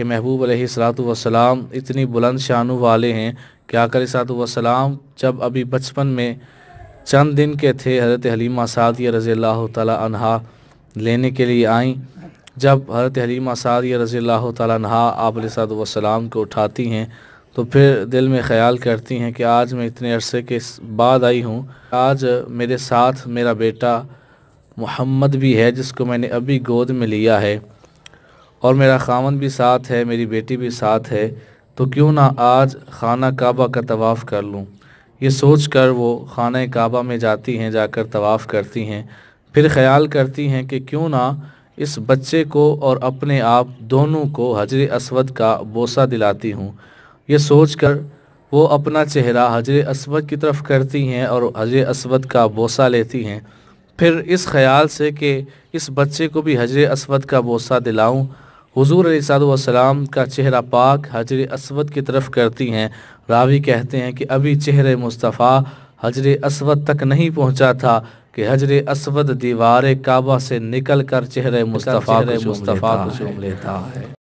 کہ محبوب علیہ السلام اتنی بلند شانوں والے ہیں کہ آقا علیہ السلام جب ابھی بچپن میں چند دن کے تھے حضرت حلیمہ سعادی رضی اللہ تعالیٰ عنہ لینے کے لیے آئیں جب حضرت حلیمہ سعادی رضی اللہ تعالیٰ عنہ آپ علیہ السلام کو اٹھاتی ہیں تو پھر دل میں خیال کرتی ہیں کہ آج میں اتنے عرصے کے بعد آئی ہوں آج میرے ساتھ میرا بیٹا محمد بھی ہے جس کو میں نے ابھی گود میں لیا ہے اور میرا خامن بھی ساتھ ہے میری بیٹی بھی ساتھ ہے تو کیوں نہ آج خانہ کعبہ کا طواف کر لوں یہ سوچ کر وہ خانہ کعبہ میں جاتی ہیں جا کر طواف کرتی ہیں پھر خیال کرتی ہیں کہ کیوں نہ اس بچے کو اور اپنے آپ دونوں کو حجر اسود کا بوسہ دلاتی ہوں یہ سوچ کر وہ اپنا چہرہ حجر اسود کی طرف کرتی ہیں اور حجر اسود کا بوسہ لیتی ہیں پھر اس خیال سے کہ اس بچے کو بھی حجر اسود کا بوسہ دلاؤں حضور علیہ صاحب صدلام کا چہرہ پاک حجر اسود کی طرف کرتی ہیں راوی کہتے ہیں کہ ابھی چہرے مصطفیٰ حجر اسود تک نہیں پہنچا تھا کہ حجر اسود دیوار کعبہ سے نکل کر چہرے مصطفیٰ کو لیتا ہے